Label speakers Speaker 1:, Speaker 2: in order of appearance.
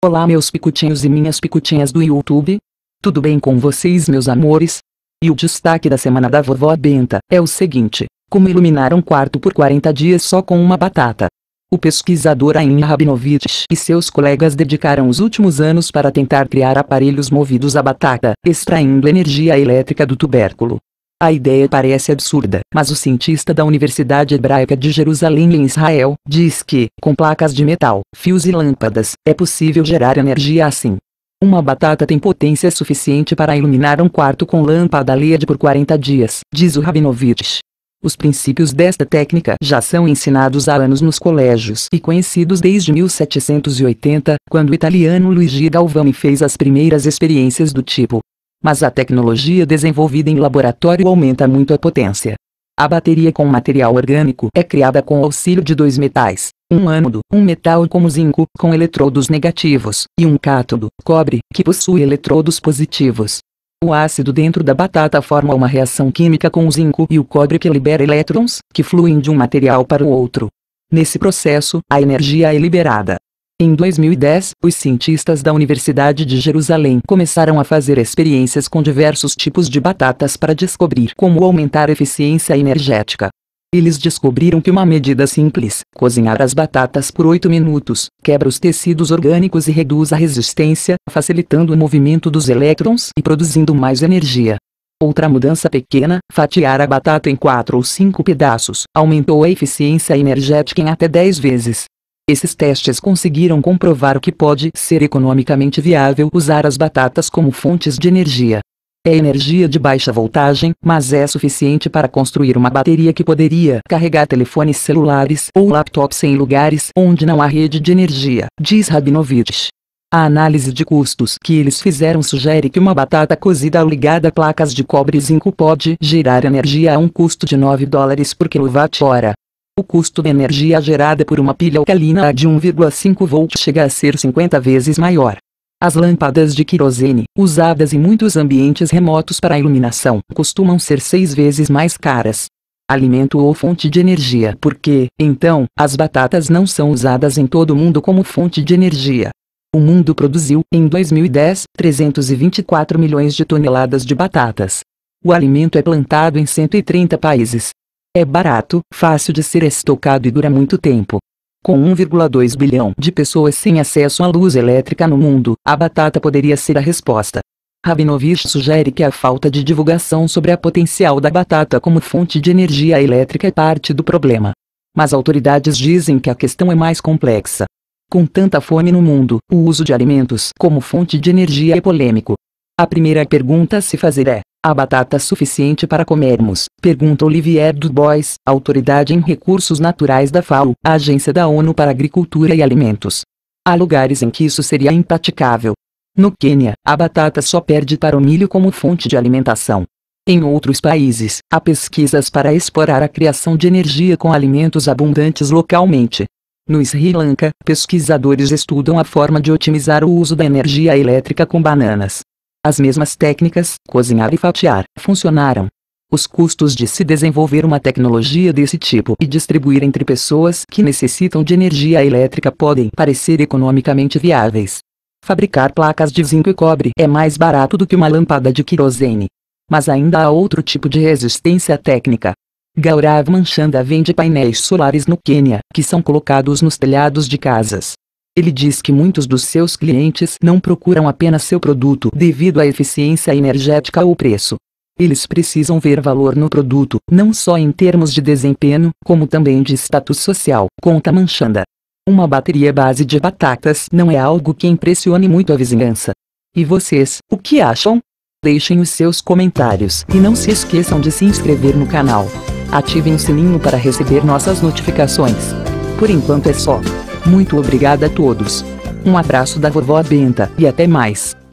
Speaker 1: Olá meus picutinhos e minhas picutinhas do YouTube. Tudo bem com vocês meus amores? E o destaque da semana da vovó Benta é o seguinte, como iluminar um quarto por 40 dias só com uma batata. O pesquisador Ayn Rabinovich e seus colegas dedicaram os últimos anos para tentar criar aparelhos movidos a batata, extraindo energia elétrica do tubérculo. A ideia parece absurda, mas o cientista da Universidade Hebraica de Jerusalém em Israel diz que, com placas de metal, fios e lâmpadas, é possível gerar energia assim. Uma batata tem potência suficiente para iluminar um quarto com lâmpada LED por 40 dias, diz o Rabinovich. Os princípios desta técnica já são ensinados há anos nos colégios e conhecidos desde 1780, quando o italiano Luigi Galvani fez as primeiras experiências do tipo mas a tecnologia desenvolvida em laboratório aumenta muito a potência. A bateria com material orgânico é criada com auxílio de dois metais, um ânodo, um metal como zinco, com eletrodos negativos, e um cátodo, cobre, que possui eletrodos positivos. O ácido dentro da batata forma uma reação química com o zinco e o cobre que libera elétrons, que fluem de um material para o outro. Nesse processo, a energia é liberada, em 2010, os cientistas da Universidade de Jerusalém começaram a fazer experiências com diversos tipos de batatas para descobrir como aumentar a eficiência energética. Eles descobriram que uma medida simples, cozinhar as batatas por 8 minutos, quebra os tecidos orgânicos e reduz a resistência, facilitando o movimento dos elétrons e produzindo mais energia. Outra mudança pequena, fatiar a batata em 4 ou 5 pedaços, aumentou a eficiência energética em até 10 vezes. Esses testes conseguiram comprovar que pode ser economicamente viável usar as batatas como fontes de energia. É energia de baixa voltagem, mas é suficiente para construir uma bateria que poderia carregar telefones celulares ou laptops em lugares onde não há rede de energia, diz Rabinovich. A análise de custos que eles fizeram sugere que uma batata cozida ligada a placas de cobre e zinco pode gerar energia a um custo de 9 dólares por quilowatt-hora. O custo da energia gerada por uma pilha alcalina de 1,5 V chega a ser 50 vezes maior. As lâmpadas de querosene, usadas em muitos ambientes remotos para iluminação, costumam ser seis vezes mais caras. Alimento ou fonte de energia, porque, então, as batatas não são usadas em todo o mundo como fonte de energia. O mundo produziu, em 2010, 324 milhões de toneladas de batatas. O alimento é plantado em 130 países. É barato, fácil de ser estocado e dura muito tempo. Com 1,2 bilhão de pessoas sem acesso à luz elétrica no mundo, a batata poderia ser a resposta. Rabinovich sugere que a falta de divulgação sobre a potencial da batata como fonte de energia elétrica é parte do problema. Mas autoridades dizem que a questão é mais complexa. Com tanta fome no mundo, o uso de alimentos como fonte de energia é polêmico. A primeira pergunta a se fazer é: Há batata suficiente para comermos? Pergunta Olivier Dubois, autoridade em recursos naturais da FAO, Agência da ONU para Agricultura e Alimentos. Há lugares em que isso seria impraticável. No Quênia, a batata só perde para o milho como fonte de alimentação. Em outros países, há pesquisas para explorar a criação de energia com alimentos abundantes localmente. No Sri Lanka, pesquisadores estudam a forma de otimizar o uso da energia elétrica com bananas as mesmas técnicas, cozinhar e fatiar, funcionaram. Os custos de se desenvolver uma tecnologia desse tipo e distribuir entre pessoas que necessitam de energia elétrica podem parecer economicamente viáveis. Fabricar placas de zinco e cobre é mais barato do que uma lâmpada de querosene. Mas ainda há outro tipo de resistência técnica. Gaurav Manchanda vende painéis solares no Quênia, que são colocados nos telhados de casas. Ele diz que muitos dos seus clientes não procuram apenas seu produto devido à eficiência energética ou preço. Eles precisam ver valor no produto, não só em termos de desempenho, como também de status social, conta Manchanda. Uma bateria base de batatas não é algo que impressione muito a vizinhança. E vocês, o que acham? Deixem os seus comentários e não se esqueçam de se inscrever no canal. Ativem o sininho para receber nossas notificações. Por enquanto é só. Muito obrigada a todos. Um abraço da vovó Benta e até mais.